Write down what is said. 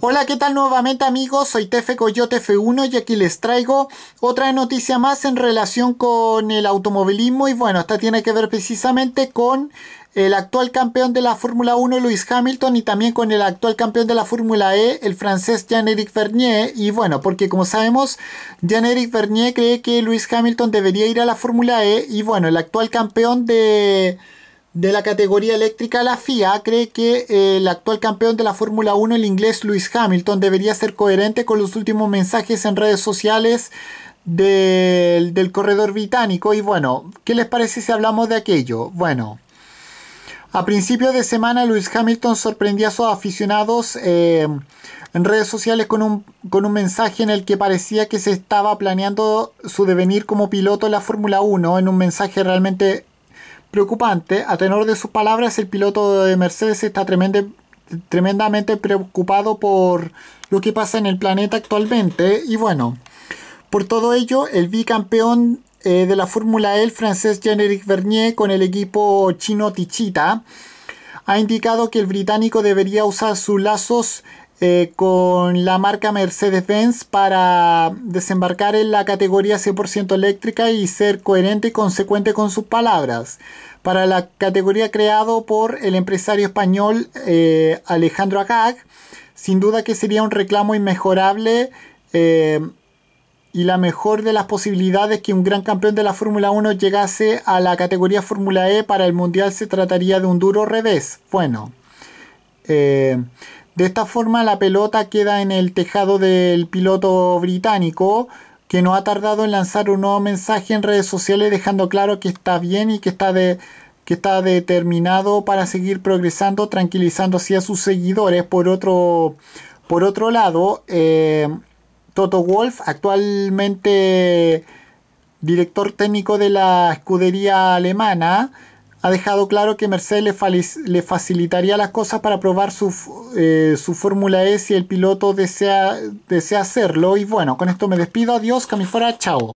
Hola, ¿qué tal nuevamente amigos? Soy Tefe Coyote F1 y aquí les traigo otra noticia más en relación con el automovilismo y bueno, esta tiene que ver precisamente con el actual campeón de la Fórmula 1 Luis Hamilton y también con el actual campeón de la Fórmula E, el francés Jean-Éric Vernier. Y bueno, porque como sabemos, Jean-Éric Vernier cree que Luis Hamilton debería ir a la Fórmula E y bueno, el actual campeón de de la categoría eléctrica, la FIA cree que eh, el actual campeón de la Fórmula 1, el inglés Lewis Hamilton, debería ser coherente con los últimos mensajes en redes sociales del, corredor británico. Y bueno, ¿qué les parece si hablamos de aquello? Bueno. A principios de semana, Lewis Hamilton sorprendió a sus aficionados eh, en redes sociales con un, con un, mensaje en el que parecía que se estaba planeando su devenir como piloto en la Fórmula 1, en un mensaje realmente preocupante. A tenor de sus palabras, el piloto de Mercedes está tremendamente preocupado por lo que pasa en el planeta actualmente. Y bueno, por todo ello, el bicampeón eh, de la Fórmula E, el francés Jean-Éric Vernier, con el equipo chino Tichita, ha indicado que el británico debería usar sus lazos eh, con la marca Mercedes-Benz para desembarcar en la categoría 100% eléctrica y ser coherente y consecuente con sus palabras. Para la categoría creado por el empresario español eh, Alejandro Agag, sin duda que sería un reclamo inmejorable eh, y la mejor de las posibilidades que un gran campeón de la Fórmula 1 llegase a la categoría Fórmula E para el Mundial se trataría de un duro revés. Bueno, de esta forma la pelota queda en el tejado del piloto británico que no ha tardado en lanzar un nuevo mensaje en redes sociales dejando claro que está bien y que está, que está determinado para seguir progresando, tranquilizando así a sus seguidores. Por otro, por otro lado, eh, Toto Wolf, actualmente director técnico de la escudería alemana, ha dejado claro que Mercedes le, facilitaría las cosas para probar eh, su, Fórmula E si el piloto desea, desea hacerlo. Y bueno, con esto me despido. Adiós, Camifora. Chao.